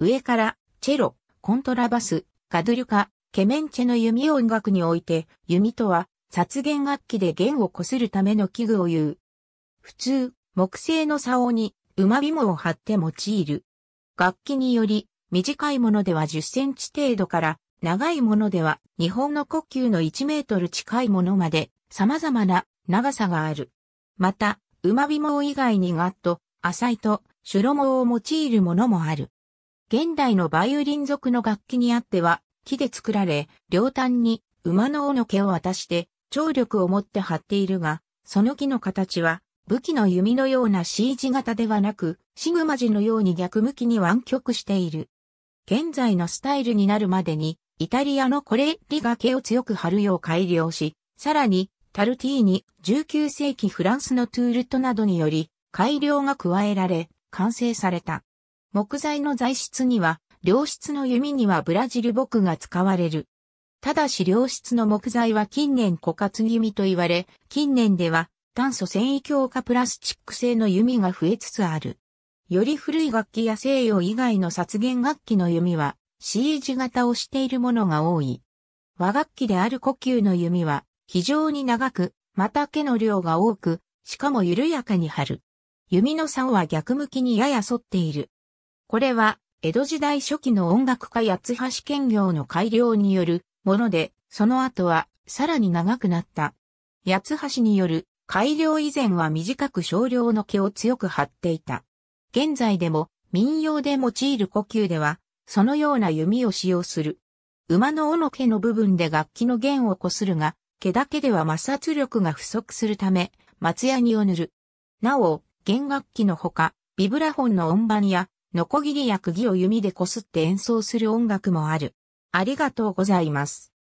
上から、チェロ、コントラバス、ガドゥリュカ、ケメンチェの弓音楽において、弓とは、殺弦楽器で弦をこするための器具を言う。普通、木製の竿に、馬紐を張って用いる。楽器により、短いものでは10センチ程度から、長いものでは日本の呼吸の1メートル近いものまで様々な長さがある。また、馬紐以外にガット、浅いと、シュロモを用いるものもある。現代のバイオリン族の楽器にあっては、木で作られ、両端に馬の尾の毛を渡して、張力を持って張っているが、その木の形は、武器の弓のような C 字型ではなく、シグマ字のように逆向きに湾曲している。現在のスタイルになるまでに、イタリアのコレッリが毛を強く張るよう改良し、さらに、タルティーニ、19世紀フランスのトゥールトなどにより、改良が加えられ、完成された。木材の材質には、良質の弓にはブラジル木が使われる。ただし良質の木材は近年枯渇弓と言われ、近年では炭素繊維強化プラスチック製の弓が増えつつある。より古い楽器や西洋以外の殺弦楽器の弓は C 字型をしているものが多い。和楽器である呼吸の弓は非常に長く、また毛の量が多く、しかも緩やかに張る。弓の竿は逆向きにやや反っている。これは、江戸時代初期の音楽家八橋兼業の改良によるもので、その後はさらに長くなった。八橋による改良以前は短く少量の毛を強く張っていた。現在でも民謡で用いる呼吸では、そのような弓を使用する。馬の尾の毛の部分で楽器の弦をこするが、毛だけでは摩擦力が不足するため、松ヤニを塗る。なお、弦楽器のほか、ビブラフォンの音盤やノコギリや釘を弓でこすって演奏する音楽もある。ありがとうございます。